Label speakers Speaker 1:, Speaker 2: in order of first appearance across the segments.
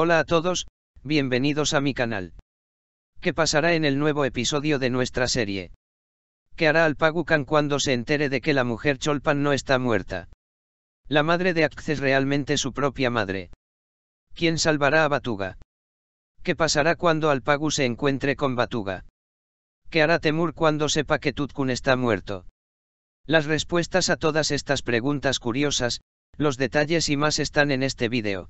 Speaker 1: Hola a todos, bienvenidos a mi canal. ¿Qué pasará en el nuevo episodio de nuestra serie? ¿Qué hará Kan cuando se entere de que la mujer Cholpan no está muerta? La madre de Axe es realmente su propia madre. ¿Quién salvará a Batuga? ¿Qué pasará cuando Alpagu se encuentre con Batuga? ¿Qué hará Temur cuando sepa que Tutkun está muerto? Las respuestas a todas estas preguntas curiosas, los detalles y más están en este vídeo.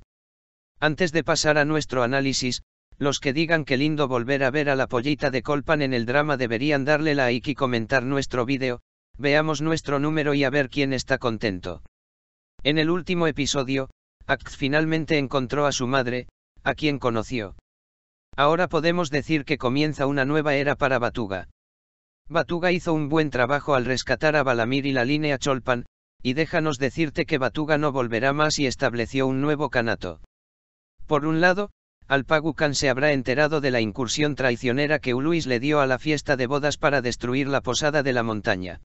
Speaker 1: Antes de pasar a nuestro análisis, los que digan que lindo volver a ver a la pollita de Colpan en el drama deberían darle like y comentar nuestro vídeo, veamos nuestro número y a ver quién está contento. En el último episodio, Act finalmente encontró a su madre, a quien conoció. Ahora podemos decir que comienza una nueva era para Batuga. Batuga hizo un buen trabajo al rescatar a Balamir y la línea Cholpan, y déjanos decirte que Batuga no volverá más y estableció un nuevo canato. Por un lado, Alpagu Alpagucan se habrá enterado de la incursión traicionera que Uluis le dio a la fiesta de bodas para destruir la posada de la montaña.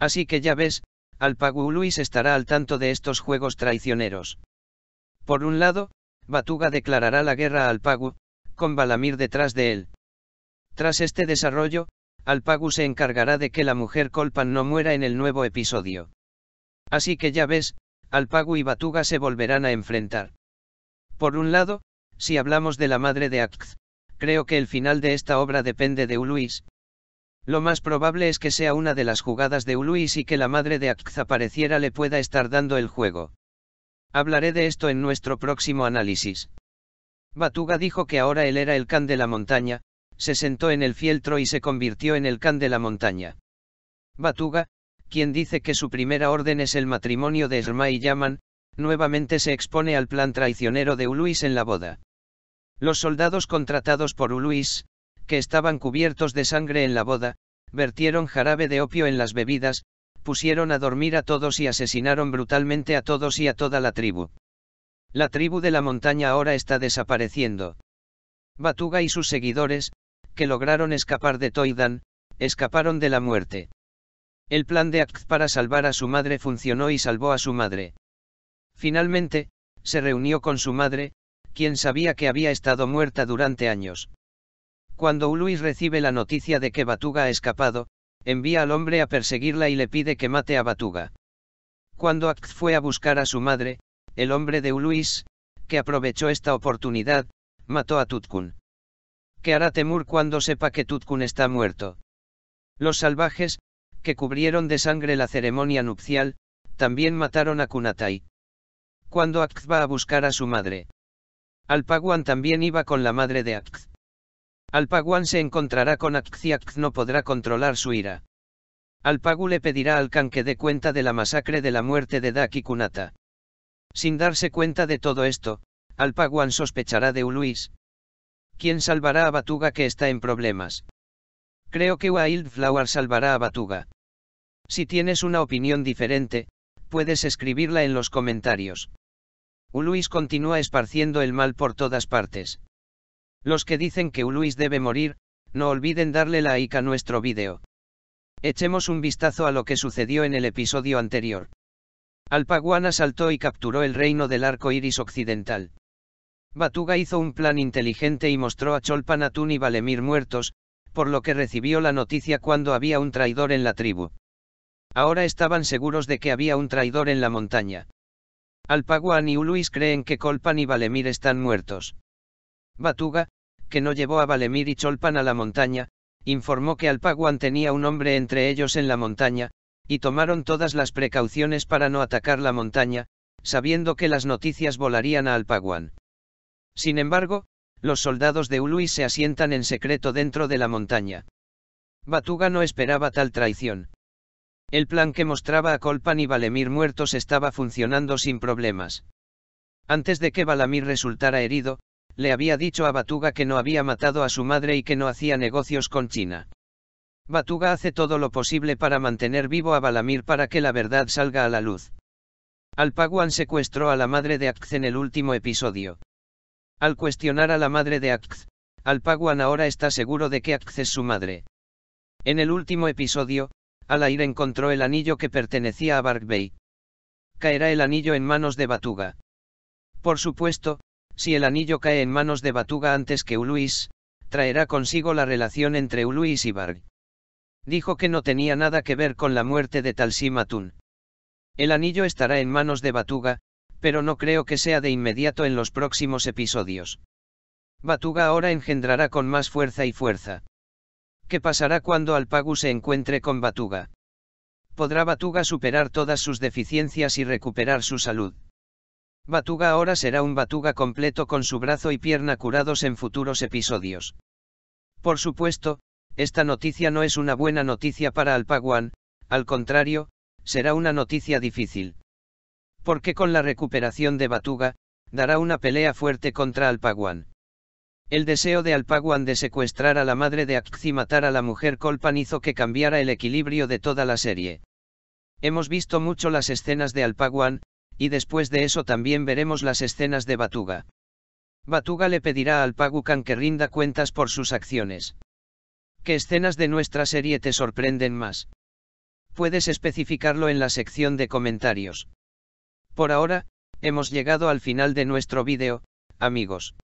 Speaker 1: Así que ya ves, Alpagu Uluis estará al tanto de estos juegos traicioneros. Por un lado, Batuga declarará la guerra a Alpagu, con Balamir detrás de él. Tras este desarrollo, Alpagu se encargará de que la mujer Colpan no muera en el nuevo episodio. Así que ya ves, Alpagu y Batuga se volverán a enfrentar. Por un lado, si hablamos de la madre de Acth, creo que el final de esta obra depende de Uluis. Lo más probable es que sea una de las jugadas de Uluis y que la madre de Acth apareciera le pueda estar dando el juego. Hablaré de esto en nuestro próximo análisis. Batuga dijo que ahora él era el can de la montaña, se sentó en el fieltro y se convirtió en el can de la montaña. Batuga, quien dice que su primera orden es el matrimonio de Esma y Yaman, nuevamente se expone al plan traicionero de Uluis en la boda. Los soldados contratados por Uluis, que estaban cubiertos de sangre en la boda, vertieron jarabe de opio en las bebidas, pusieron a dormir a todos y asesinaron brutalmente a todos y a toda la tribu. La tribu de la montaña ahora está desapareciendo. Batuga y sus seguidores, que lograron escapar de Toidan, escaparon de la muerte. El plan de Act para salvar a su madre funcionó y salvó a su madre. Finalmente, se reunió con su madre, quien sabía que había estado muerta durante años. Cuando Uluis recibe la noticia de que Batuga ha escapado, envía al hombre a perseguirla y le pide que mate a Batuga. Cuando Act fue a buscar a su madre, el hombre de Uluis, que aprovechó esta oportunidad, mató a Tutkun. ¿Qué hará Temur cuando sepa que Tutkun está muerto? Los salvajes, que cubrieron de sangre la ceremonia nupcial, también mataron a Kunatai cuando Act va a buscar a su madre. Alpaguan también iba con la madre de Akz. Alpaguan se encontrará con Akz y Akz no podrá controlar su ira. Alpagu le pedirá al Khan que dé cuenta de la masacre de la muerte de Daki Kunata. Sin darse cuenta de todo esto, Alpaguan sospechará de Uluis. ¿Quién salvará a Batuga que está en problemas? Creo que Wildflower salvará a Batuga. Si tienes una opinión diferente, puedes escribirla en los comentarios. Uluis continúa esparciendo el mal por todas partes. Los que dicen que Uluis debe morir, no olviden darle la like a nuestro vídeo. Echemos un vistazo a lo que sucedió en el episodio anterior. Alpaguan asaltó y capturó el reino del arco iris occidental. Batuga hizo un plan inteligente y mostró a Cholpanatún y Valemir muertos, por lo que recibió la noticia cuando había un traidor en la tribu. Ahora estaban seguros de que había un traidor en la montaña. Alpaguan y Uluis creen que Colpan y Valemir están muertos. Batuga, que no llevó a Valemir y Cholpan a la montaña, informó que Alpaguan tenía un hombre entre ellos en la montaña, y tomaron todas las precauciones para no atacar la montaña, sabiendo que las noticias volarían a Alpaguan. Sin embargo, los soldados de Uluis se asientan en secreto dentro de la montaña. Batuga no esperaba tal traición. El plan que mostraba a Colpan y Valemir muertos estaba funcionando sin problemas. Antes de que Valamir resultara herido, le había dicho a Batuga que no había matado a su madre y que no hacía negocios con China. Batuga hace todo lo posible para mantener vivo a Valamir para que la verdad salga a la luz. Alpaguan secuestró a la madre de Akz en el último episodio. Al cuestionar a la madre de Akz, Alpaguan ahora está seguro de que Akz es su madre. En el último episodio, al aire encontró el anillo que pertenecía a Barkbey. Caerá el anillo en manos de Batuga. Por supuesto, si el anillo cae en manos de Batuga antes que Uluis, traerá consigo la relación entre Uluis y Barg. Dijo que no tenía nada que ver con la muerte de Talsimatun. El anillo estará en manos de Batuga, pero no creo que sea de inmediato en los próximos episodios. Batuga ahora engendrará con más fuerza y fuerza. ¿Qué pasará cuando Alpagu se encuentre con Batuga? ¿Podrá Batuga superar todas sus deficiencias y recuperar su salud? Batuga ahora será un Batuga completo con su brazo y pierna curados en futuros episodios. Por supuesto, esta noticia no es una buena noticia para Alpaguan, al contrario, será una noticia difícil. Porque con la recuperación de Batuga, dará una pelea fuerte contra Alpaguan. El deseo de Alpaguan de secuestrar a la madre de Akx y matar a la mujer Colpan hizo que cambiara el equilibrio de toda la serie. Hemos visto mucho las escenas de Alpaguan, y después de eso también veremos las escenas de Batuga. Batuga le pedirá a Alpaguan que rinda cuentas por sus acciones. ¿Qué escenas de nuestra serie te sorprenden más? Puedes especificarlo en la sección de comentarios. Por ahora, hemos llegado al final de nuestro vídeo, amigos.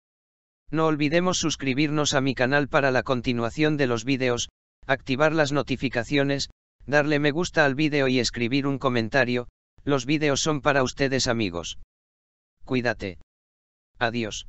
Speaker 1: No olvidemos suscribirnos a mi canal para la continuación de los vídeos, activar las notificaciones, darle me gusta al vídeo y escribir un comentario, los vídeos son para ustedes amigos. Cuídate. Adiós.